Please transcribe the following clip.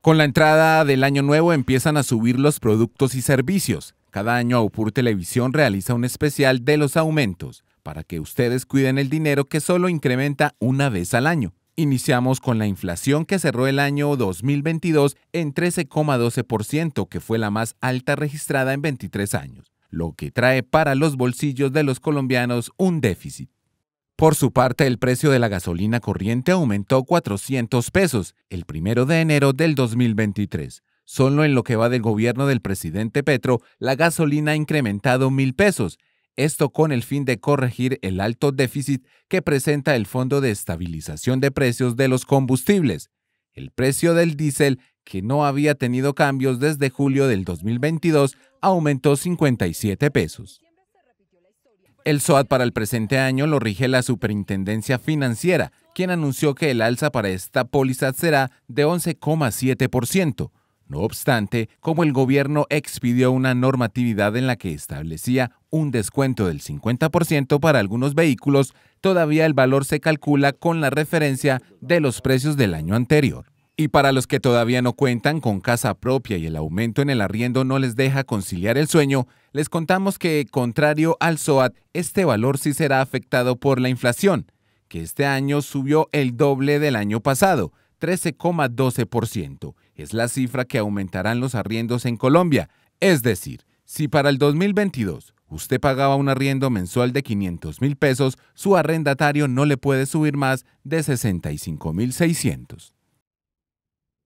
Con la entrada del año nuevo empiezan a subir los productos y servicios. Cada año Aupur Televisión realiza un especial de los aumentos para que ustedes cuiden el dinero que solo incrementa una vez al año. Iniciamos con la inflación que cerró el año 2022 en 13,12%, que fue la más alta registrada en 23 años, lo que trae para los bolsillos de los colombianos un déficit. Por su parte, el precio de la gasolina corriente aumentó 400 pesos el primero de enero del 2023. Solo en lo que va del gobierno del presidente Petro, la gasolina ha incrementado mil pesos. Esto con el fin de corregir el alto déficit que presenta el Fondo de Estabilización de Precios de los Combustibles. El precio del diésel, que no había tenido cambios desde julio del 2022, aumentó 57 pesos. El SOAT para el presente año lo rige la Superintendencia Financiera, quien anunció que el alza para esta póliza será de 11,7%. No obstante, como el gobierno expidió una normatividad en la que establecía un descuento del 50% para algunos vehículos, todavía el valor se calcula con la referencia de los precios del año anterior. Y para los que todavía no cuentan con casa propia y el aumento en el arriendo no les deja conciliar el sueño, les contamos que, contrario al SOAT, este valor sí será afectado por la inflación, que este año subió el doble del año pasado, 13,12%. Es la cifra que aumentarán los arriendos en Colombia. Es decir, si para el 2022 usted pagaba un arriendo mensual de 500 mil pesos, su arrendatario no le puede subir más de 65,600.